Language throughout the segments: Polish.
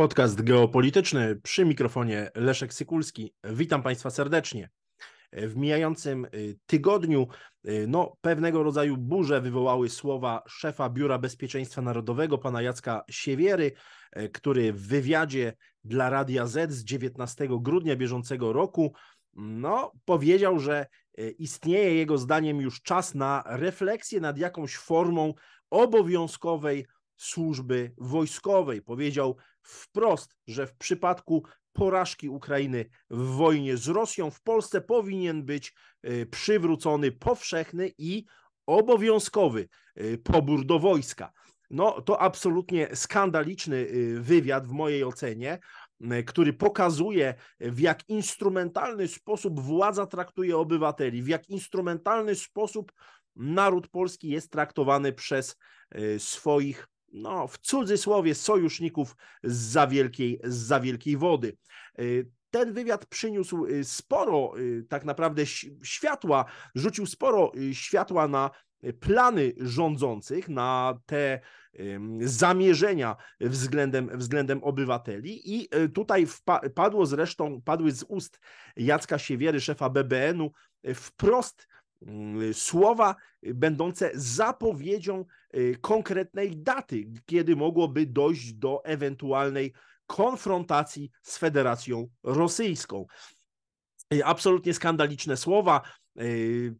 Podcast geopolityczny przy mikrofonie Leszek Sykulski. Witam Państwa serdecznie. W mijającym y, tygodniu y, no, pewnego rodzaju burze wywołały słowa szefa Biura Bezpieczeństwa Narodowego, pana Jacka Siewiery, y, który w wywiadzie dla Radia Z z 19 grudnia bieżącego roku no, powiedział, że istnieje jego zdaniem już czas na refleksję nad jakąś formą obowiązkowej służby wojskowej. Powiedział, wprost, że w przypadku porażki Ukrainy w wojnie z Rosją w Polsce powinien być y, przywrócony powszechny i obowiązkowy y, pobór do wojska. No to absolutnie skandaliczny y, wywiad w mojej ocenie, który pokazuje w jak instrumentalny sposób władza traktuje obywateli, w jak instrumentalny sposób naród polski jest traktowany przez swoich no, w cudzysłowie sojuszników z za wielkiej, za wielkiej wody. Y, ten wywiad przyniósł y, sporo y, tak naprawdę światła, rzucił sporo światła na plany rządzących, na te zamierzenia względem, względem obywateli. I tutaj padło zresztą, padły z ust Jacka Siewiery, szefa BBN-u, wprost Mm, y, słowa będące zapowiedzią y, konkretnej daty, kiedy mogłoby dojść do ewentualnej konfrontacji z Federacją Rosyjską. Y, absolutnie skandaliczne słowa.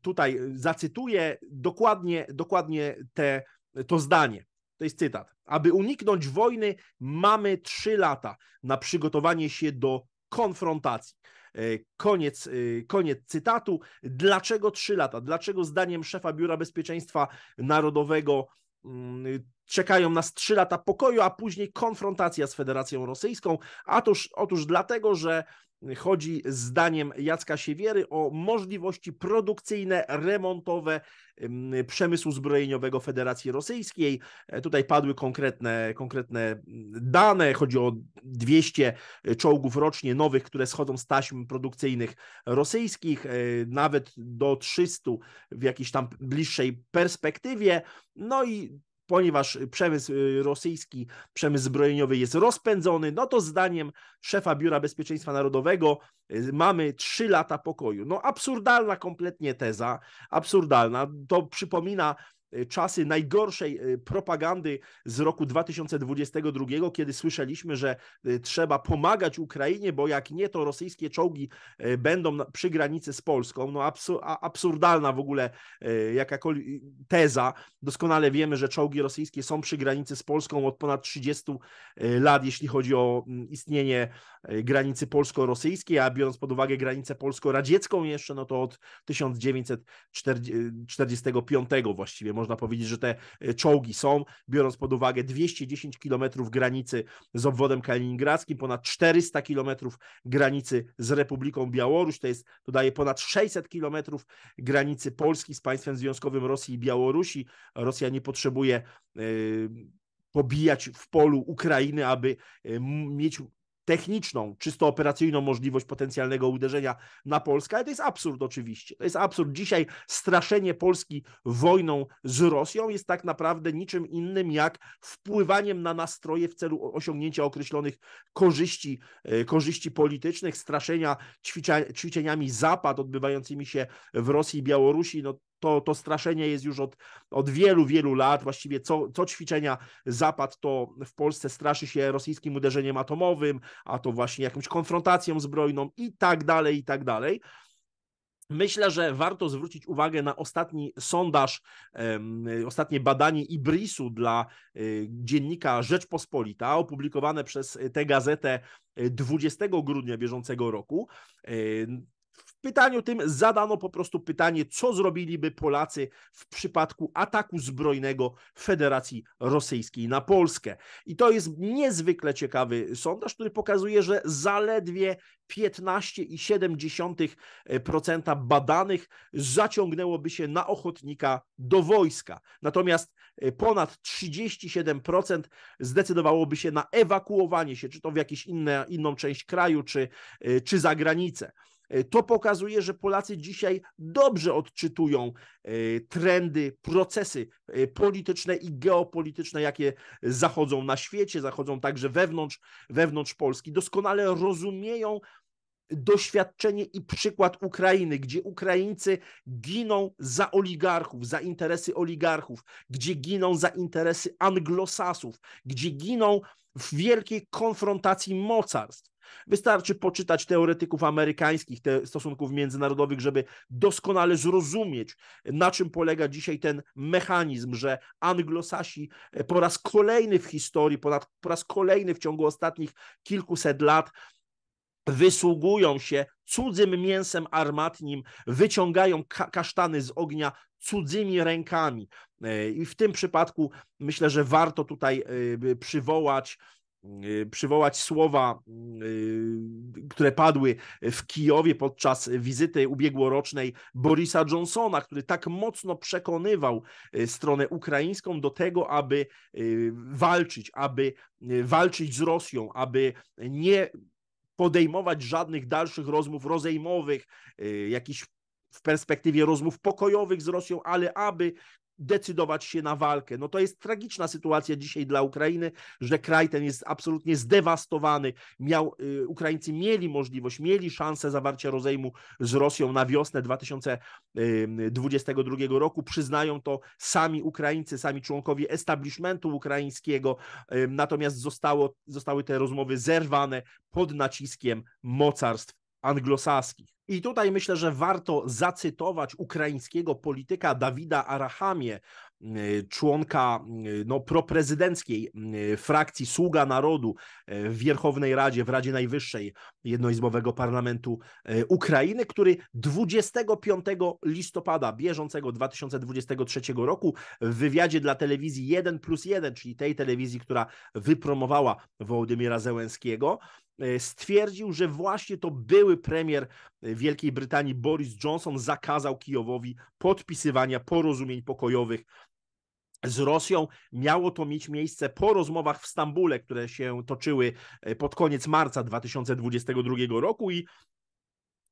Tutaj zacytuję dokładnie, dokładnie te, to zdanie. To jest cytat. Aby uniknąć wojny, mamy trzy lata na przygotowanie się do konfrontacji. E, koniec, e, koniec cytatu. Dlaczego trzy lata? Dlaczego zdaniem szefa Biura Bezpieczeństwa Narodowego mm, czekają nas trzy lata pokoju, a później konfrontacja z Federacją Rosyjską? Otóż, otóż dlatego, że chodzi zdaniem Jacka Siewiery o możliwości produkcyjne, remontowe przemysłu zbrojeniowego Federacji Rosyjskiej. E, tutaj padły konkretne, konkretne mm, dane, chodzi o 200 e, czołgów rocznie nowych, które schodzą z taśm produkcyjnych rosyjskich, e, nawet do 300 w jakiejś tam bliższej perspektywie. No i ponieważ przemysł y, rosyjski, przemysł zbrojeniowy jest rozpędzony, no to zdaniem szefa Biura Bezpieczeństwa Narodowego y, mamy trzy lata pokoju. No absurdalna kompletnie teza, absurdalna. To przypomina Y, czasy najgorszej y, propagandy z roku 2022, kiedy słyszeliśmy, że y, trzeba pomagać Ukrainie, bo jak nie, to rosyjskie czołgi będą przy granicy z Polską. No absurdalna w ogóle jakakolwiek teza. Doskonale wiemy, że czołgi rosyjskie są przy granicy z Polską od ponad 30 lat, jeśli chodzi o mm, istnienie granicy polsko-rosyjskiej, a biorąc pod uwagę granicę polsko-radziecką jeszcze, no to od 1945 właściwie można powiedzieć, że te e, czołgi są, biorąc pod uwagę 210 km granicy z obwodem kaliningradzkim, ponad 400 km granicy z Republiką Białoruś, to jest, to daje ponad 600 km granicy Polski z państwem związkowym Rosji i Białorusi. Rosja nie potrzebuje yy, pobijać w polu Ukrainy, aby e, mieć techniczną, czysto operacyjną możliwość potencjalnego uderzenia na Polskę, ale to jest absurd oczywiście. To jest absurd. Dzisiaj straszenie Polski wojną z Rosją jest tak naprawdę niczym innym jak wpływaniem na nastroje w celu osiągnięcia określonych korzyści, e, korzyści politycznych, straszenia ćwiczeniami Zapad odbywającymi się w Rosji i Białorusi. No, to, to straszenie jest już od, od wielu, wielu lat. Właściwie co, co ćwiczenia Zapad, to w Polsce straszy się rosyjskim uderzeniem atomowym, a to właśnie jakąś konfrontacją zbrojną i tak dalej, i tak dalej. Myślę, że warto zwrócić uwagę na ostatni sondaż, ostatnie badanie Ibrisu dla y, dziennika Rzeczpospolita, opublikowane przez y, tę gazetę 20 y, grudnia bieżącego roku. W pytaniu tym zadano po prostu pytanie, co zrobiliby Polacy w przypadku ataku zbrojnego Federacji Rosyjskiej na Polskę. I to jest niezwykle ciekawy sondaż, który pokazuje, że zaledwie 15,7% badanych zaciągnęłoby się na ochotnika do wojska. Natomiast e, ponad 37% zdecydowałoby się na ewakuowanie się, czy to w jakąś inną część kraju, czy, e, czy za granicę. E, to pokazuje, że Polacy dzisiaj dobrze odczytują e, trendy, procesy e, polityczne i geopolityczne, jakie zachodzą na świecie, zachodzą także wewnątrz, wewnątrz Polski. Doskonale rozumieją doświadczenie i przykład Ukrainy, gdzie Ukraińcy giną za oligarchów, za interesy oligarchów, gdzie giną za interesy anglosasów, gdzie giną w wielkiej konfrontacji mocarstw. Wystarczy poczytać teoretyków amerykańskich, te stosunków międzynarodowych, żeby doskonale zrozumieć, na czym polega dzisiaj ten mechanizm, że anglosasi e, po raz kolejny w historii, ponad, po raz kolejny w ciągu ostatnich kilkuset lat wysługują się cudzym mięsem armatnim, wyciągają ka kasztany z ognia cudzymi rękami. E, I w tym przypadku myślę, że warto tutaj e, przywołać Y, przywołać słowa, y, które padły w Kijowie podczas wizyty ubiegłorocznej Borisa Johnsona, który tak mocno przekonywał y, stronę ukraińską do tego, aby walczyć, aby walczyć z Rosją, aby nie podejmować żadnych dalszych rozmów rozejmowych, jakichś w perspektywie rozmów pokojowych z Rosją, ale aby decydować się na walkę. No to jest tragiczna sytuacja dzisiaj dla Ukrainy, że kraj ten jest absolutnie zdewastowany. Miał, y, Ukraińcy mieli możliwość, mieli szansę zawarcia rozejmu z Rosją na wiosnę 2022 y, roku. Przyznają to sami Ukraińcy, sami członkowie establishmentu ukraińskiego. Y, natomiast zostało, zostały te rozmowy zerwane pod naciskiem mocarstw anglosaskich. I tutaj myślę, że warto zacytować ukraińskiego polityka Dawida Arahamie, y, członka y, no, proprezydenckiej y, frakcji Sługa Narodu w Wierchownej Radzie, w Radzie Najwyższej jednoizbowego parlamentu e, Ukrainy, który 25 listopada bieżącego 2023 roku w wywiadzie dla telewizji 1 plus 1, czyli tej telewizji, która wypromowała Wołodymyra Zełenskiego, e, stwierdził, że właśnie to były premier e, Wielkiej Brytanii Boris Johnson zakazał Kijowowi podpisywania porozumień pokojowych z Rosją. Miało to mieć miejsce po rozmowach w Stambule, które się toczyły e, pod koniec marca 2022 roku i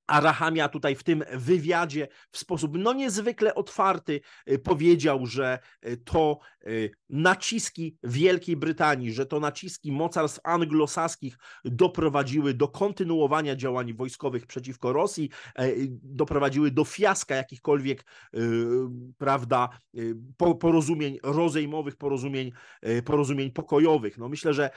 Arahamia tutaj w tym wywiadzie w sposób no niezwykle otwarty y, powiedział, że y, to y, naciski Wielkiej Brytanii, że to naciski mocarstw anglosaskich doprowadziły do kontynuowania działań wojskowych przeciwko Rosji, e, doprowadziły do fiaska jakichkolwiek prawda, porozumień rozejmowych, porozumień, porozumień pokojowych. No myślę, że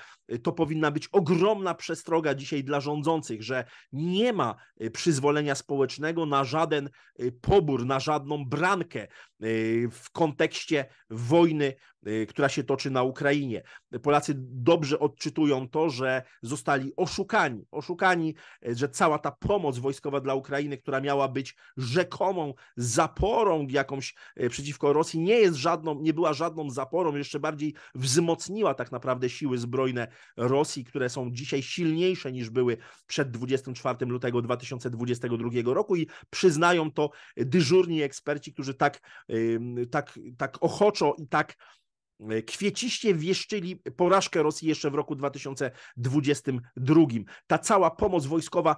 to powinna być ogromna przestroga dzisiaj dla rządzących, że nie ma przyzwoitości wyzwolenia społecznego, na żaden y, pobór, na żadną brankę, Y, w kontekście wojny, y, która się toczy na Ukrainie. Polacy dobrze odczytują to, że zostali oszukani, oszukani, y, że cała ta pomoc wojskowa dla Ukrainy, która miała być rzekomą zaporą jakąś przeciwko Rosji, nie jest żadną, nie była żadną zaporą, jeszcze bardziej wzmocniła tak naprawdę siły zbrojne Rosji, które są dzisiaj silniejsze niż były przed 24 lutego 2022 roku i przyznają to dyżurni eksperci, którzy tak tak, tak ochoczo i tak e, kwieciście wieszczyli porażkę Rosji jeszcze w roku 2022. Ta cała pomoc wojskowa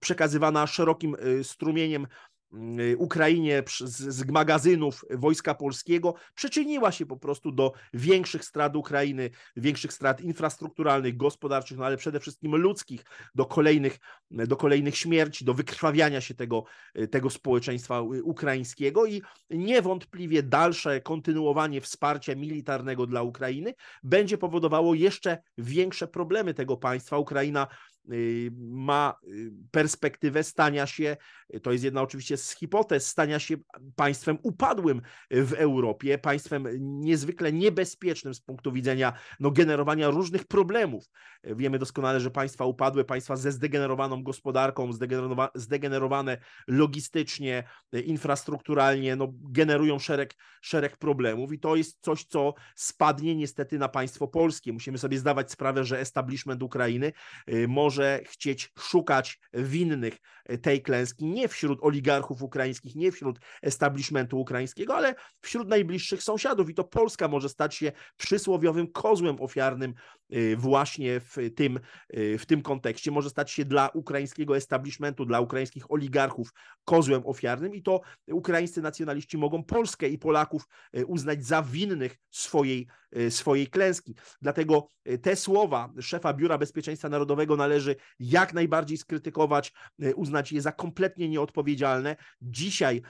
przekazywana szerokim e, strumieniem Y, Ukrainie z, magazynów Wojska Polskiego przyczyniła się po prostu do większych strat Ukrainy, większych strat infrastrukturalnych, gospodarczych, no ale przede wszystkim ludzkich, do kolejnych, do kolejnych śmierci, do wykrwawiania się tego, y, tego społeczeństwa y, ukraińskiego i niewątpliwie dalsze kontynuowanie wsparcia militarnego dla Ukrainy będzie powodowało jeszcze większe problemy tego państwa. Ukraina Y, ma y, perspektywę stania się, to jest jedna oczywiście z hipotez, stania się państwem upadłym w Europie, państwem niezwykle niebezpiecznym z punktu widzenia no, generowania różnych problemów. Wiemy doskonale, że państwa upadłe, państwa ze zdegenerowaną gospodarką, zdegenerowa zdegenerowane logistycznie, infrastrukturalnie, no, generują szereg, szereg problemów i to jest coś, co spadnie niestety na państwo polskie. Musimy sobie zdawać sprawę, że establishment Ukrainy y, może może chcieć szukać winnych e, tej klęski, nie wśród oligarchów ukraińskich, nie wśród establishmentu ukraińskiego, ale wśród najbliższych sąsiadów. I to Polska może stać się przysłowiowym kozłem ofiarnym e, właśnie w tym, e, w tym kontekście. Może stać się dla ukraińskiego establishmentu, dla ukraińskich oligarchów kozłem ofiarnym i to ukraińscy nacjonaliści mogą Polskę i Polaków uznać za winnych swojej Y, swojej klęski. Dlatego y, te słowa szefa Biura Bezpieczeństwa Narodowego należy jak najbardziej skrytykować, y, uznać je za kompletnie nieodpowiedzialne. Dzisiaj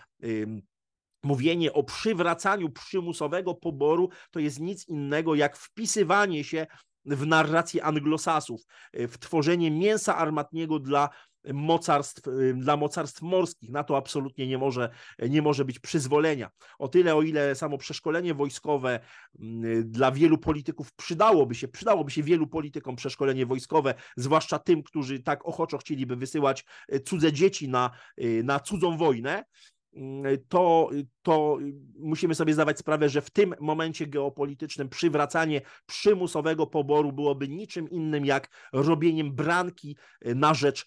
Mówienie o przywracaniu przymusowego poboru to jest nic innego jak wpisywanie się w narrację anglosasów, w tworzenie mięsa armatniego dla mocarstw, dla mocarstw morskich. Na to absolutnie nie może, nie może być przyzwolenia. O tyle, o ile samo przeszkolenie wojskowe dla wielu polityków przydałoby się, przydałoby się wielu politykom przeszkolenie wojskowe, zwłaszcza tym, którzy tak ochoczo chcieliby wysyłać y, cudze dzieci na, y, na cudzą wojnę, to, y, to musimy sobie zdawać sprawę, że w tym momencie geopolitycznym przywracanie przymusowego poboru byłoby niczym innym jak robieniem branki na rzecz